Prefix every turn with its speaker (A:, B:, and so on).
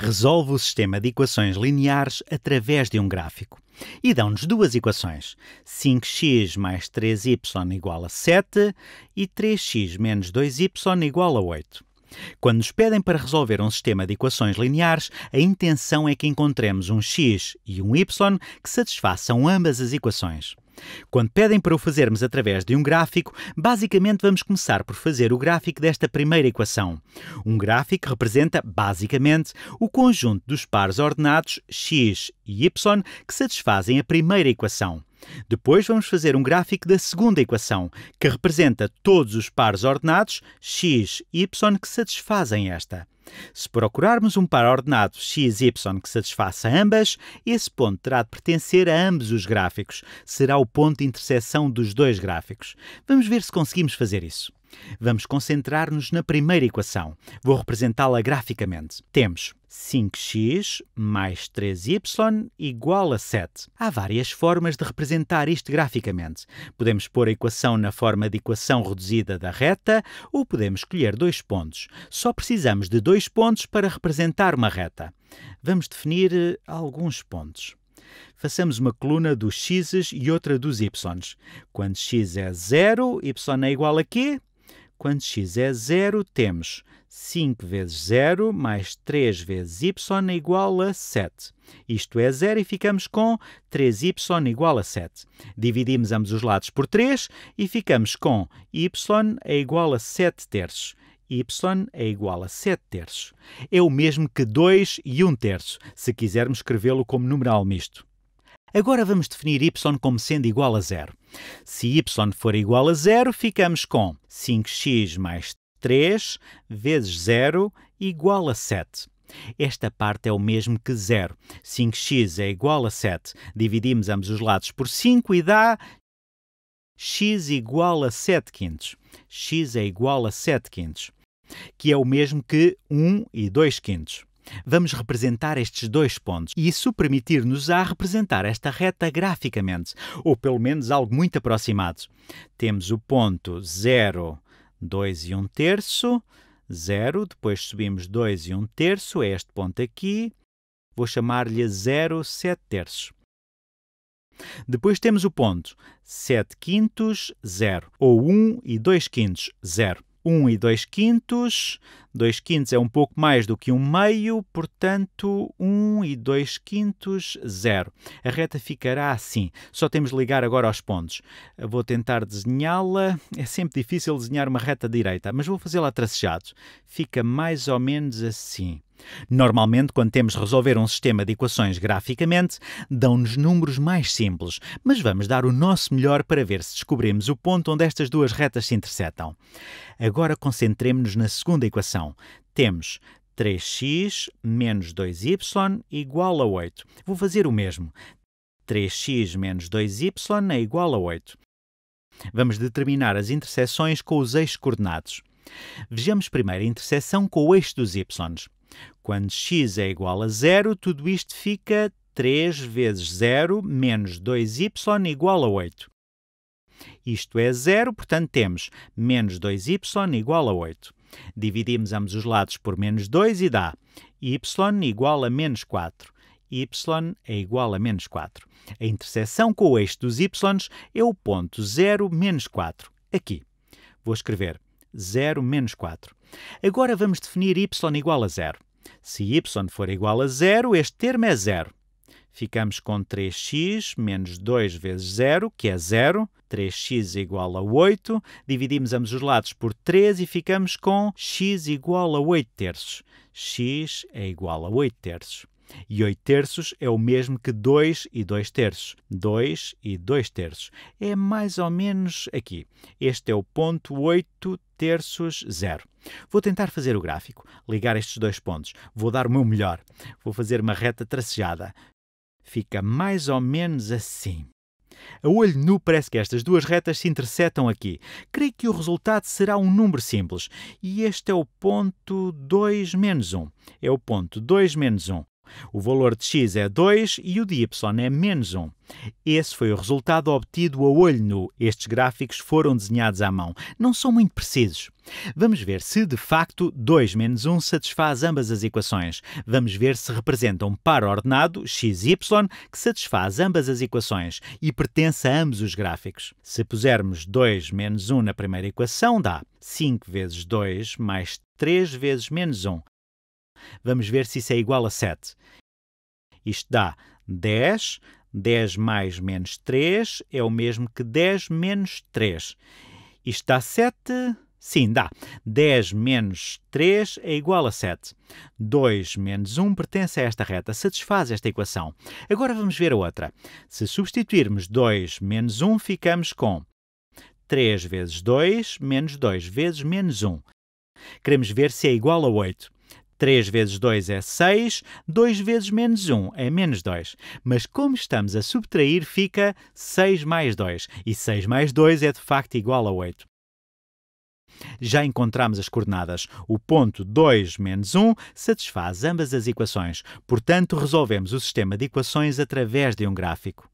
A: resolve o sistema de equações lineares através de um gráfico e dão-nos duas equações: 5x mais 3y igual a 7 e 3x menos 2y igual a 8. Quando nos pedem para resolver um sistema de equações lineares, a intenção é que encontremos um x e um y que satisfaçam ambas as equações. Quando pedem para o fazermos através de um gráfico, basicamente vamos começar por fazer o gráfico desta primeira equação. Um gráfico representa, basicamente, o conjunto dos pares ordenados x e y que satisfazem a primeira equação. Depois vamos fazer um gráfico da segunda equação, que representa todos os pares ordenados x e y que satisfazem esta. Se procurarmos um par ordenado XY que satisfaça ambas, esse ponto terá de pertencer a ambos os gráficos. Será o ponto de interseção dos dois gráficos. Vamos ver se conseguimos fazer isso. Vamos concentrar-nos na primeira equação. Vou representá-la graficamente. Temos 5x mais 3y igual a 7. Há várias formas de representar isto graficamente. Podemos pôr a equação na forma de equação reduzida da reta ou podemos escolher dois pontos. Só precisamos de dois pontos para representar uma reta. Vamos definir eh, alguns pontos façamos uma coluna dos x's e outra dos y's. Quando x é zero, y é igual a quê? Quando x é zero, temos 5 vezes 0 mais 3 vezes y é igual a 7. Isto é zero e ficamos com 3y é igual a 7. Dividimos ambos os lados por 3 e ficamos com y é igual a 7 terços y é igual a 7 terços. É o mesmo que 2 e 1 terço, se quisermos escrevê-lo como numeral misto. Agora vamos definir y como sendo igual a zero. Se y for igual a zero, ficamos com 5x mais 3 vezes 0 igual a 7. Esta parte é o mesmo que zero. 5x é igual a 7. Dividimos ambos os lados por 5 e dá x igual a 7 quintos. x é igual a 7 quintos, que é o mesmo que 1 e 2 quintos vamos representar estes dois pontos e isso permitir-nos a representar esta reta graficamente, ou pelo menos algo muito aproximado. Temos o ponto 0, 2 e 1 terço, 0, depois subimos 2 e 1 terço, é este ponto aqui, vou chamar-lhe 0, 7 terços. Depois temos o ponto 7 quintos, 0, ou 1 e 2 quintos, 0. 1 e 2 quintos. 2 quintos é um pouco mais do que 1 meio, portanto, 1 e 2 quintos, 0. A reta ficará assim. Só temos de ligar agora aos pontos. Eu vou tentar desenhá-la. É sempre difícil desenhar uma reta direita, mas vou fazê-la tracejado. Fica mais ou menos assim. Normalmente, quando temos de resolver um sistema de equações graficamente, dão-nos números mais simples, mas vamos dar o nosso melhor para ver se descobrimos o ponto onde estas duas retas se interceptam. Agora concentremos-nos na segunda equação. Temos 3x menos 2y igual a 8. Vou fazer o mesmo. 3x menos 2y é igual a 8. Vamos determinar as interseções com os eixos coordenados. Vejamos primeiro a interseção com o eixo dos y. Quando x é igual a zero, tudo isto fica 3 vezes 0 menos 2y igual a 8. Isto é zero, portanto temos menos 2y igual a 8. Dividimos ambos os lados por menos 2 e dá y igual a menos 4 y é igual a menos 4. A interseção com o eixo dos y é o ponto 0, menos 4, aqui. Vou escrever 0, menos 4. Agora vamos definir y igual a zero. Se y for igual a zero, este termo é zero. Ficamos com 3x menos 2 vezes 0, que é zero. 3x igual a 8. Dividimos ambos os lados por 3 e ficamos com x igual a 8 terços. x é igual a 8 terços. E 8 terços é o mesmo que 2 e 2 terços. 2 e 2 terços. É mais ou menos aqui. Este é o ponto 8 terços zero. Vou tentar fazer o gráfico, ligar estes dois pontos, vou dar o meu melhor, vou fazer uma reta tracejada. Fica mais ou menos assim. A olho nu parece que estas duas retas se interceptam aqui. Creio que o resultado será um número simples. E este é o ponto 2 menos 1. É o ponto 2 menos 1. O valor de x é 2 e o de y é menos 1. Esse foi o resultado obtido a olho nu. Estes gráficos foram desenhados à mão. Não são muito precisos. Vamos ver se, de facto, 2 menos 1 satisfaz ambas as equações. Vamos ver se representa um par ordenado, xy, que satisfaz ambas as equações e pertence a ambos os gráficos. Se pusermos 2 menos 1 na primeira equação, dá 5 vezes 2 mais 3 vezes menos 1. Vamos ver se isso é igual a 7. Isto dá 10. 10 mais menos 3 é o mesmo que 10 menos 3. Isto dá 7. Sim, dá. 10 menos 3 é igual a 7. 2 menos 1 pertence a esta reta, satisfaz esta equação. Agora vamos ver a outra. Se substituirmos 2 menos 1, ficamos com 3 vezes 2 menos 2 vezes menos 1. Queremos ver se é igual a 8. 3 vezes 2 é 6, 2 vezes menos 1 é menos 2. Mas como estamos a subtrair, fica 6 mais 2. E 6 mais 2 é de facto igual a 8. Já encontramos as coordenadas. O ponto 2 menos 1 satisfaz ambas as equações. Portanto, resolvemos o sistema de equações através de um gráfico.